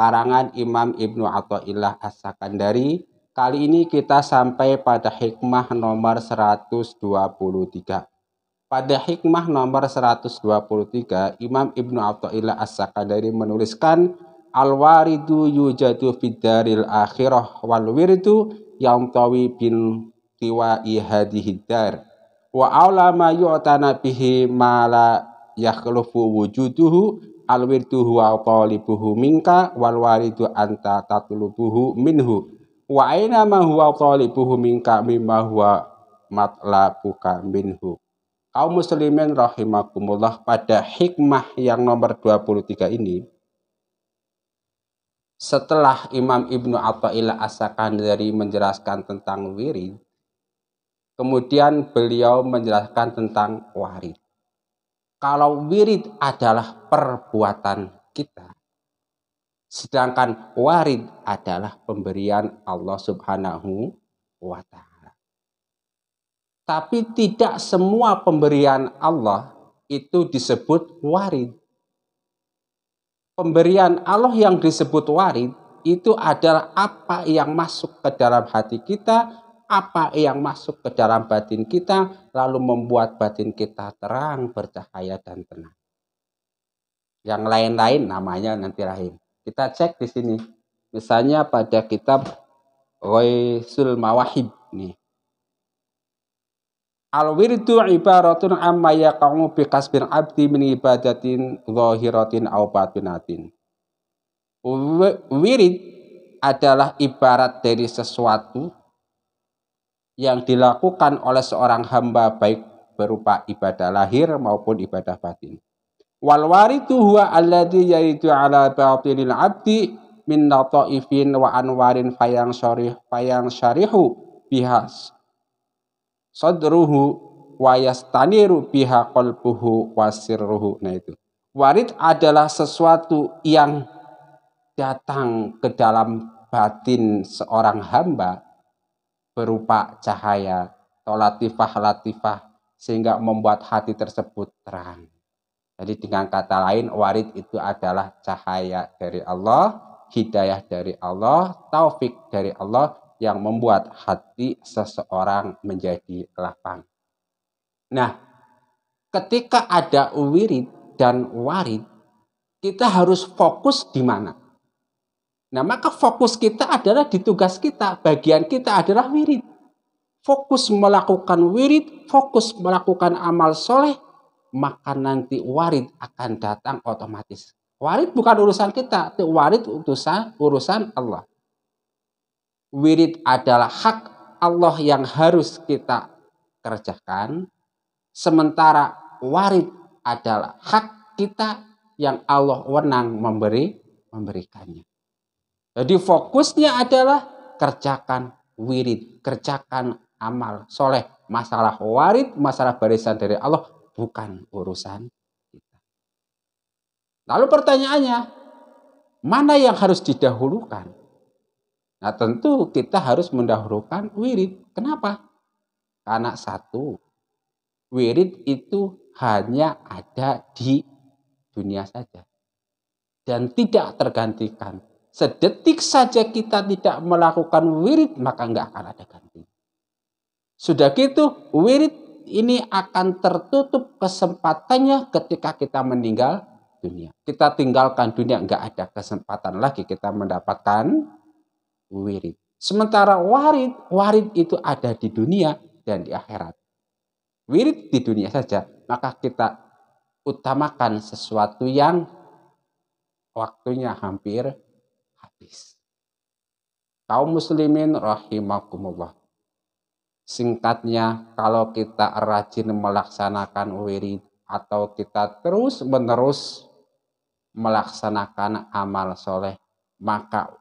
karangan Imam Ibnu Athaillah As-Sakandari. Kali ini kita sampai pada hikmah nomor 123. Pada hikmah nomor 123, Imam Ibnu Athaillah As-Sakandari menuliskan Al-waridu yujadu fidaril akhirah wal wiridu tawi bin tiwa ihadihidar. wa aulama yu'tana bihi ma la yakhlufu wujuduhu alwirtu huwa talibuhu minka wal waridu anta tatlubuhu minhu wa aina ma huwa talibuhu minka mimma huwa matlabuka minhu kaum muslimin rahimakumullah pada hikmah yang nomor 23 ini setelah Imam Ibnu Athaillah As-Sakandari menjelaskan tentang wirid kemudian beliau menjelaskan tentang warid kalau wirid adalah perbuatan kita, sedangkan warid adalah pemberian Allah Subhanahu wa Ta'ala. Tapi tidak semua pemberian Allah itu disebut warid. Pemberian Allah yang disebut warid itu adalah apa yang masuk ke dalam hati kita apa yang masuk ke dalam batin kita lalu membuat batin kita terang, bercahaya dan tenang. Yang lain-lain namanya nanti rahim. Kita cek di sini. Misalnya pada kitab Waisul Mawahib nih. al wiridu ibaratun amma kamu bekas bin abdi min ibadatin zahiratin aw batinatin. Wirid adalah ibarat dari sesuatu yang dilakukan oleh seorang hamba baik berupa ibadah lahir maupun ibadah batin. Wal waritu huwa alladhi yaitu ala batinil abdi min lataifin wa anwarin fayang syarih fayang syarihu bihas sadruhu wa yastaniru biha qalbuhu wasirruhu nah itu warid adalah sesuatu yang datang ke dalam batin seorang hamba berupa cahaya atau latifah-latifah sehingga membuat hati tersebut terang. Jadi dengan kata lain warid itu adalah cahaya dari Allah, hidayah dari Allah, taufik dari Allah yang membuat hati seseorang menjadi lapang. Nah, ketika ada wirid dan warid, kita harus fokus di mana? Nah, maka fokus kita adalah di tugas kita, bagian kita adalah wirid. Fokus melakukan wirid, fokus melakukan amal soleh, maka nanti warid akan datang otomatis. Warid bukan urusan kita, warid utusan urusan Allah. Wirid adalah hak Allah yang harus kita kerjakan, sementara warid adalah hak kita yang Allah wenang memberi memberikannya. Jadi fokusnya adalah kerjakan wirid, kerjakan amal soleh. Masalah warid, masalah barisan dari Allah bukan urusan kita. Lalu pertanyaannya, mana yang harus didahulukan? Nah tentu kita harus mendahulukan wirid. Kenapa? Karena satu, wirid itu hanya ada di dunia saja. Dan tidak tergantikan Sedetik saja kita tidak melakukan wirid, maka nggak akan ada ganti. Sudah gitu, wirid ini akan tertutup kesempatannya ketika kita meninggal dunia. Kita tinggalkan dunia, nggak ada kesempatan lagi kita mendapatkan wirid. Sementara warid, warid itu ada di dunia dan di akhirat. Wirid di dunia saja, maka kita utamakan sesuatu yang waktunya hampir tipis. Kaum muslimin rahimakumullah. Singkatnya, kalau kita rajin melaksanakan wirid atau kita terus menerus melaksanakan amal soleh, maka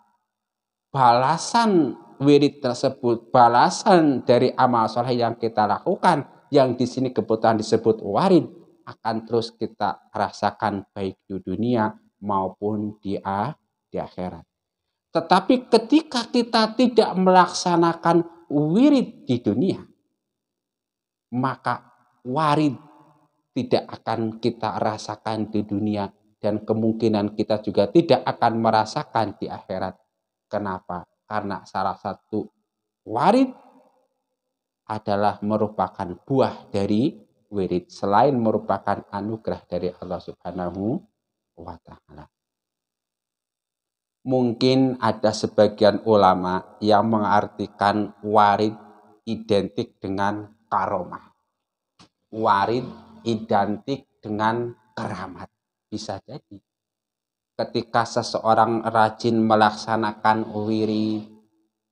balasan wirid tersebut, balasan dari amal soleh yang kita lakukan, yang di sini kebutuhan disebut warid, akan terus kita rasakan baik di dunia maupun di akhirat. Tetapi ketika kita tidak melaksanakan wirid di dunia, maka warid tidak akan kita rasakan di dunia dan kemungkinan kita juga tidak akan merasakan di akhirat. Kenapa? Karena salah satu warid adalah merupakan buah dari wirid selain merupakan anugerah dari Allah Subhanahu wa taala. Mungkin ada sebagian ulama yang mengartikan warid identik dengan karomah. Warid identik dengan keramat. Bisa jadi. Ketika seseorang rajin melaksanakan wiri,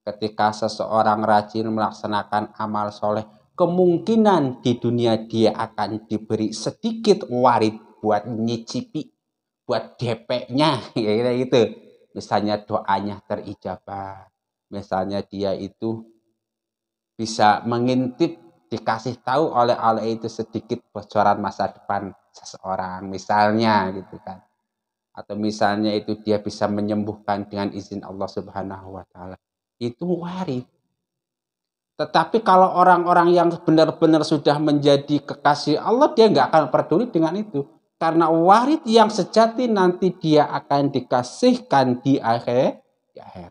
ketika seseorang rajin melaksanakan amal soleh, kemungkinan di dunia dia akan diberi sedikit warid buat nyicipi, buat DP-nya, gitu misalnya doanya terijabah, misalnya dia itu bisa mengintip dikasih tahu oleh Allah itu sedikit bocoran masa depan seseorang misalnya gitu kan atau misalnya itu dia bisa menyembuhkan dengan izin Allah Subhanahu wa taala itu waris tetapi kalau orang-orang yang benar-benar sudah menjadi kekasih Allah dia nggak akan peduli dengan itu karena warid yang sejati nanti dia akan dikasihkan di akhir. Di akhir.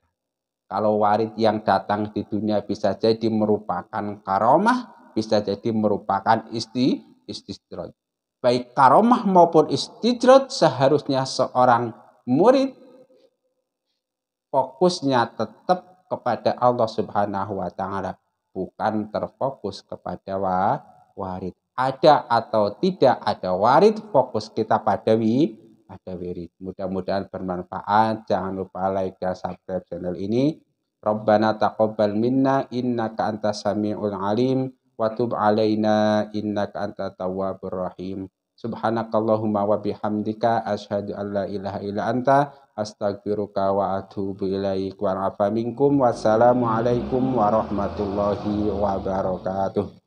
Kalau warid yang datang di dunia bisa jadi merupakan karomah, bisa jadi merupakan isti, istidroj. Baik karomah maupun istidroj seharusnya seorang murid fokusnya tetap kepada Allah Subhanahu wa taala, bukan terfokus kepada warid ada atau tidak ada warid, fokus kita pada wi, ada wirid. Mudah-mudahan bermanfaat. Jangan lupa like dan subscribe channel ini. Rabbana taqabbal minna innaka antas samiul alim wa tub alaina innaka antat tawwabur rahim. Subhanakallahumma wa bihamdika asyhadu an la ilaha illa anta astaghfiruka wa atubu ilaik wa afa minkum alaikum warahmatullahi wabarakatuh.